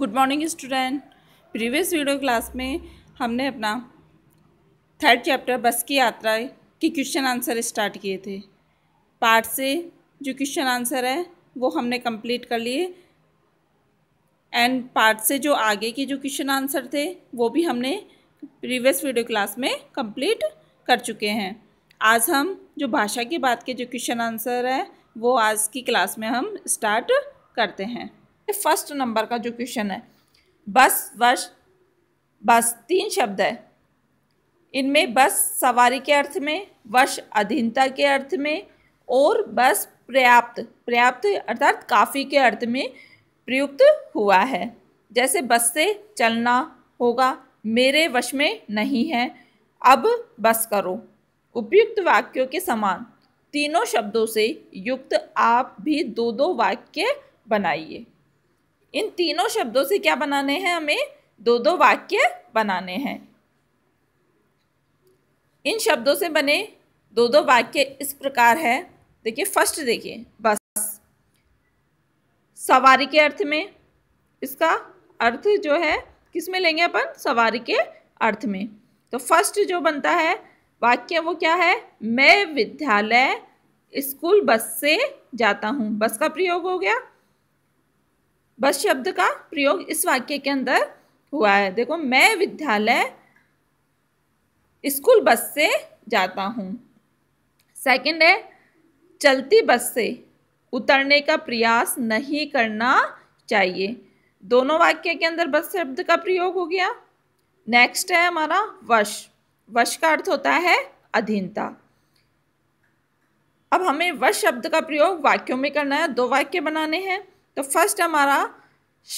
good morning student previous video class में हमने अपना थर्ड चैप्टर बस की यात्रा के क्वेश्चन आंसर स्टार्ट किए थे पार्ट से जो क्वेश्चन आंसर है वो हमने कंप्लीट कर लिए एंड पार्ट से जो आगे के जो क्वेश्चन आंसर थे वो भी हमने प्रीवियस वीडियो क्लास में कंप्लीट कर चुके हैं आज हम जो भाषा की बात के जो क्वेश्चन आंसर है वो आज की क्लास में हम स्टार्ट करते हैं फर्स्ट नंबर का जो क्वेश्चन है बस वश बस तीन शब्द है इनमें बस सवारी के अर्थ में वश अधीनता के अर्थ में और बस पर्याप्त पर्याप्त अर्थात काफ़ी के अर्थ में प्रयुक्त हुआ है जैसे बस से चलना होगा मेरे वश में नहीं है अब बस करो उपयुक्त वाक्यों के समान तीनों शब्दों से युक्त आप भी दो दो वाक्य बनाइए इन तीनों शब्दों से क्या बनाने हैं हमें दो दो वाक्य बनाने हैं इन शब्दों से बने दो दो वाक्य इस प्रकार है देखिए फर्स्ट देखिए बस सवारी के अर्थ में इसका अर्थ जो है किस में लेंगे अपन सवारी के अर्थ में तो फर्स्ट जो बनता है वाक्य वो क्या है मैं विद्यालय स्कूल बस से जाता हूँ बस का प्रयोग हो गया बस शब्द का प्रयोग इस वाक्य के अंदर हुआ है देखो मैं विद्यालय स्कूल बस से जाता हूँ सेकंड है चलती बस से उतरने का प्रयास नहीं करना चाहिए दोनों वाक्य के अंदर बस शब्द का प्रयोग हो गया नेक्स्ट है हमारा वश वश का अर्थ होता है अधीनता अब हमें वश शब्द का प्रयोग वाक्यों में करना है दो वाक्य बनाने हैं तो फर्स्ट हमारा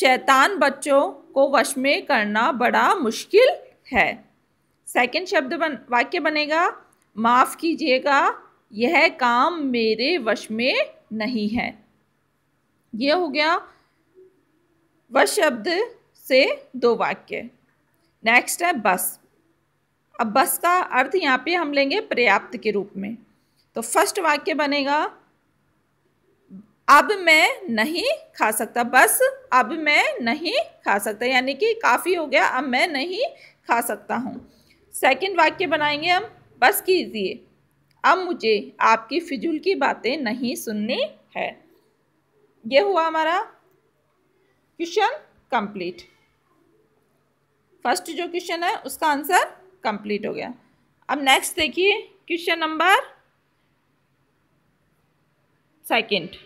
शैतान बच्चों को वश में करना बड़ा मुश्किल है सेकंड शब्द बन वाक्य बनेगा माफ़ कीजिएगा यह काम मेरे वश में नहीं है यह हो गया वश शब्द से दो वाक्य नेक्स्ट है बस अब बस का अर्थ यहाँ पे हम लेंगे पर्याप्त के रूप में तो फर्स्ट वाक्य बनेगा अब मैं नहीं खा सकता बस अब मैं नहीं खा सकता यानी कि काफ़ी हो गया अब मैं नहीं खा सकता हूँ सेकंड वाक्य बनाएंगे हम बस कीजिए अब मुझे आपकी फिजूल की बातें नहीं सुननी है ये हुआ हमारा क्वेश्चन कंप्लीट फर्स्ट जो क्वेश्चन है उसका आंसर कंप्लीट हो गया अब नेक्स्ट देखिए क्वेश्चन नंबर सेकंड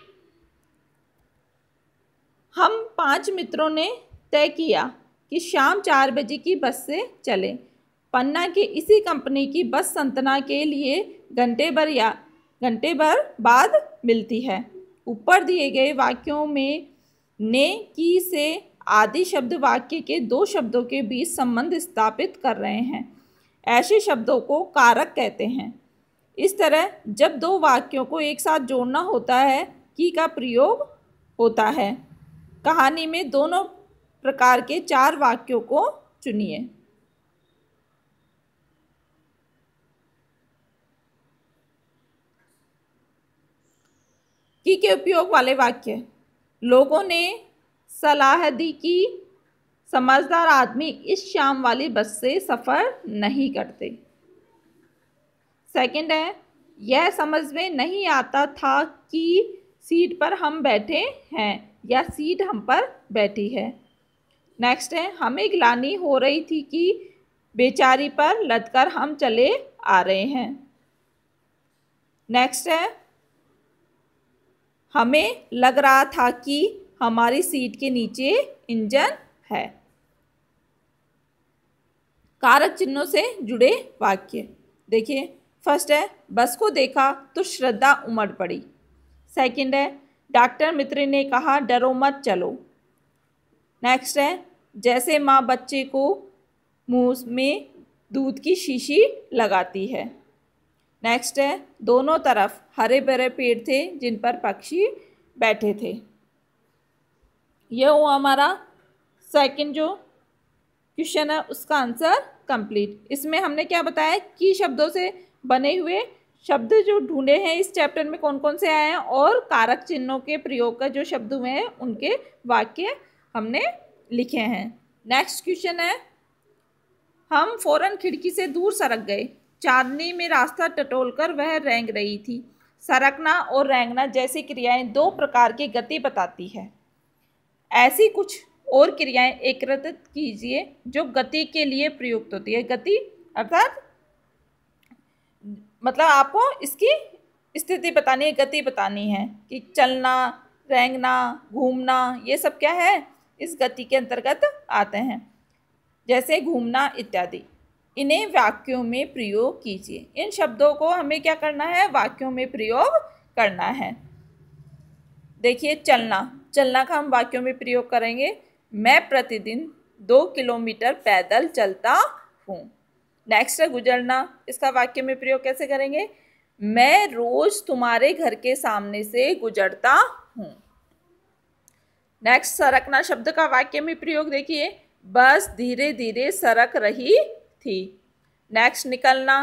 पांच मित्रों ने तय किया कि शाम चार बजे की बस से चलें पन्ना के इसी कंपनी की बस संतना के लिए घंटे भर या घंटे भर बाद मिलती है ऊपर दिए गए वाक्यों में ने की से आदि शब्द वाक्य के दो शब्दों के बीच संबंध स्थापित कर रहे हैं ऐसे शब्दों को कारक कहते हैं इस तरह जब दो वाक्यों को एक साथ जोड़ना होता है की का प्रयोग होता है कहानी में दोनों प्रकार के चार वाक्यों को चुनिए की के उपयोग वाले वाक्य लोगों ने सलाह दी कि समझदार आदमी इस शाम वाली बस से सफ़र नहीं करते सेकंड है यह समझ में नहीं आता था कि सीट पर हम बैठे हैं या सीट हम पर बैठी है नेक्स्ट है हमें ग्लानी हो रही थी कि बेचारी पर लद हम चले आ रहे हैं नेक्स्ट है हमें लग रहा था कि हमारी सीट के नीचे इंजन है कारक चिन्हों से जुड़े वाक्य देखिए फर्स्ट है बस को देखा तो श्रद्धा उमड़ पड़ी सेकंड है डॉक्टर मित्र ने कहा डरो मत चलो नेक्स्ट है जैसे माँ बच्चे को मुँह में दूध की शीशी लगाती है नेक्स्ट है दोनों तरफ हरे भरे पेड़ थे जिन पर पक्षी बैठे थे यह हुआ हमारा सेकंड जो क्वेश्चन है उसका आंसर कंप्लीट इसमें हमने क्या बताया की शब्दों से बने हुए शब्द जो ढूंढे हैं इस चैप्टर में कौन कौन से आए हैं और कारक चिन्हों के प्रयोग का जो शब्द हुए हैं उनके वाक्य हमने लिखे हैं नेक्स्ट क्वेश्चन है हम फौरन खिड़की से दूर सरक गए चांदनी में रास्ता टटोलकर वह रेंग रही थी सरकना और रेंगना जैसी क्रियाएं दो प्रकार की गति बताती है ऐसी कुछ और क्रियाएं एकत्रित कीजिए जो गति के लिए प्रयुक्त होती है गति अर्थात मतलब आपको इसकी स्थिति बतानी है गति बतानी है कि चलना रेंगना घूमना ये सब क्या है इस गति के अंतर्गत आते हैं जैसे घूमना इत्यादि इन्हें वाक्यों में प्रयोग कीजिए इन शब्दों को हमें क्या करना है वाक्यों में प्रयोग करना है देखिए चलना चलना का हम वाक्यों में प्रयोग करेंगे मैं प्रतिदिन दो किलोमीटर पैदल चलता हूँ नेक्स्ट है गुजरना इसका वाक्य में प्रयोग कैसे करेंगे मैं रोज तुम्हारे घर के सामने से गुजरता हूँ नेक्स्ट सरकना शब्द का वाक्य में प्रयोग देखिए बस धीरे धीरे सरक रही थी नेक्स्ट निकलना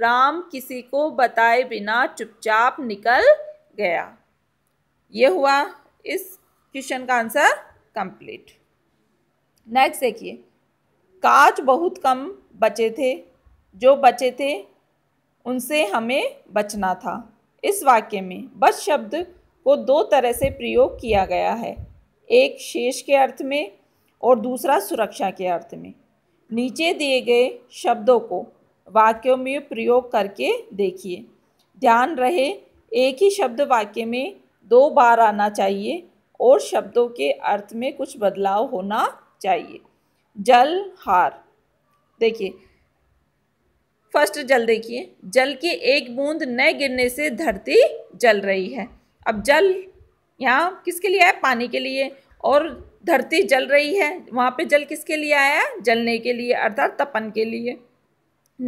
राम किसी को बताए बिना चुपचाप निकल गया ये हुआ इस क्वेश्चन का आंसर कंप्लीट नेक्स्ट देखिए काज बहुत कम बचे थे जो बचे थे उनसे हमें बचना था इस वाक्य में बच शब्द को दो तरह से प्रयोग किया गया है एक शेष के अर्थ में और दूसरा सुरक्षा के अर्थ में नीचे दिए गए शब्दों को वाक्यों में प्रयोग करके देखिए ध्यान रहे एक ही शब्द वाक्य में दो बार आना चाहिए और शब्दों के अर्थ में कुछ बदलाव होना चाहिए जल हार देखिए फर्स्ट जल देखिए जल की एक बूंद न गिरने से धरती जल रही है अब जल यहाँ किसके लिए आया पानी के लिए और धरती जल रही है वहाँ पे जल किसके लिए आया जलने के लिए अर्थात तपन के लिए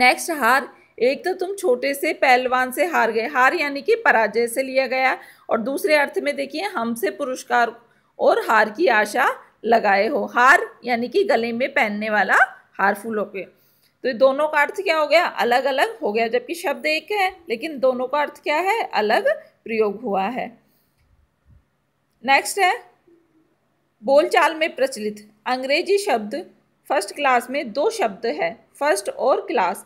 नेक्स्ट हार एक तो तुम छोटे से पहलवान से हार गए हार यानी कि पराजय से लिया गया और दूसरे अर्थ में देखिए हमसे पुरस्कार और हार की आशा लगाए हो हार यानी कि गले में पहनने वाला हार फूलों के तो ये दोनों का अर्थ क्या हो गया अलग अलग हो गया जबकि शब्द एक है लेकिन दोनों का अर्थ क्या है अलग प्रयोग हुआ है नेक्स्ट है बोलचाल में प्रचलित अंग्रेजी शब्द फर्स्ट क्लास में दो शब्द है फर्स्ट और क्लास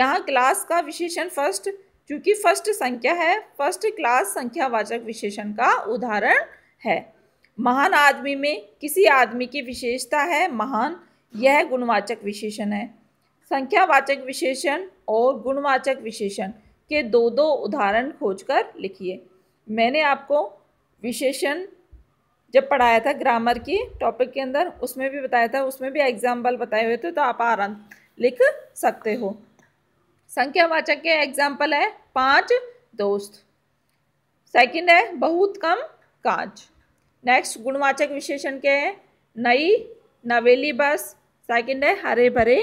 यहाँ क्लास का विशेषण फर्स्ट क्योंकि फर्स्ट संख्या है फर्स्ट क्लास संख्यावाचक विशेषण का उदाहरण है महान आदमी में किसी आदमी की विशेषता है महान यह गुणवाचक विशेषण है संख्यावाचक विशेषण और गुणवाचक विशेषण के दो दो उदाहरण खोजकर लिखिए मैंने आपको विशेषण जब पढ़ाया था ग्रामर की टॉपिक के अंदर उसमें भी बताया था उसमें भी एग्जाम्पल बताए हुए थे तो आप आराम लिख सकते हो संख्यावाचक के एग्जाम्पल है पांच दोस्त सेकंड है बहुत कम कांच नेक्स्ट गुणवाचक विशेषण के हैं नई नवेली बस सेकंड है हरे भरे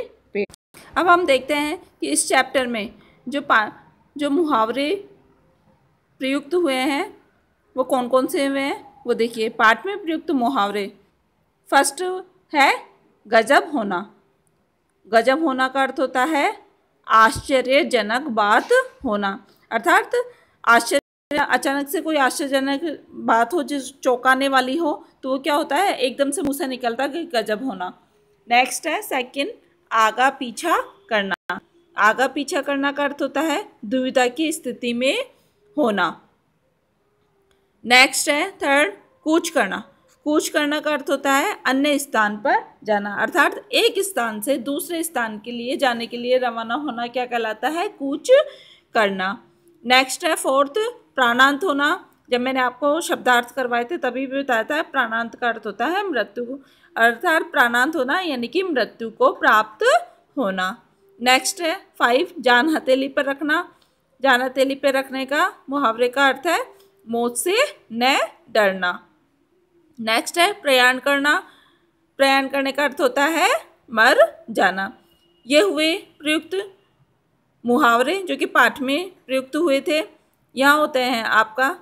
अब हम देखते हैं कि इस चैप्टर में जो पा जो मुहावरे प्रयुक्त हुए हैं वो कौन कौन से हुए हैं वो देखिए पाठ में प्रयुक्त मुहावरे फर्स्ट है गजब होना गजब होना का अर्थ होता है आश्चर्यजनक बात होना अर्थात आश्चर्य अचानक से कोई आश्चर्यजनक बात हो जो चौंकाने वाली हो तो वो क्या होता है एकदम से मुँह से निकलता है गजब होना नेक्स्ट है सेकंड आगा पीछा करना आगा पीछा करना का अर्थ होता है दुविधा की स्थिति में होना नेक्स्ट है थर्ड कूच करना कूच करना का अर्थ होता है अन्य स्थान पर जाना अर्थात एक स्थान से दूसरे स्थान के लिए जाने के लिए रवाना होना क्या कहलाता है कूच करना नेक्स्ट है फोर्थ प्राणांत होना जब मैंने आपको शब्दार्थ करवाए थे तभी भी बताया था प्राणांत का अर्थ होता है मृत्यु अर्थात प्राणांत होना यानी कि मृत्यु को प्राप्त होना नेक्स्ट है फाइव जान हथेली पर रखना जान हथेली पर रखने का मुहावरे का अर्थ है मौत से न डरना नेक्स्ट है प्रयाण करना प्रयाण करने का अर्थ होता है मर जाना ये हुए प्रयुक्त मुहावरे जो कि पाठ में प्रयुक्त हुए थे यहाँ होते हैं आपका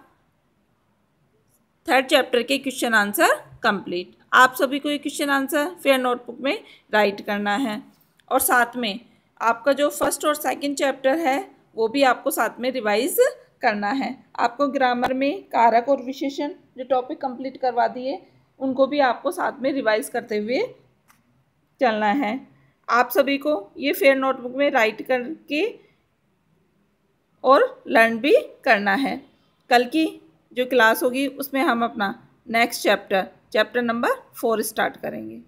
थर्ड चैप्टर के क्वेश्चन आंसर कंप्लीट आप सभी को ये क्वेश्चन आंसर फेयर नोटबुक में राइट करना है और साथ में आपका जो फर्स्ट और सेकंड चैप्टर है वो भी आपको साथ में रिवाइज करना है आपको ग्रामर में कारक और विशेषण जो टॉपिक कंप्लीट करवा दिए उनको भी आपको साथ में रिवाइज करते हुए चलना है आप सभी को ये फेयर नोटबुक में राइट करके और लर्न भी करना है कल की जो क्लास होगी उसमें हम अपना next chapter chapter number four start करेंगे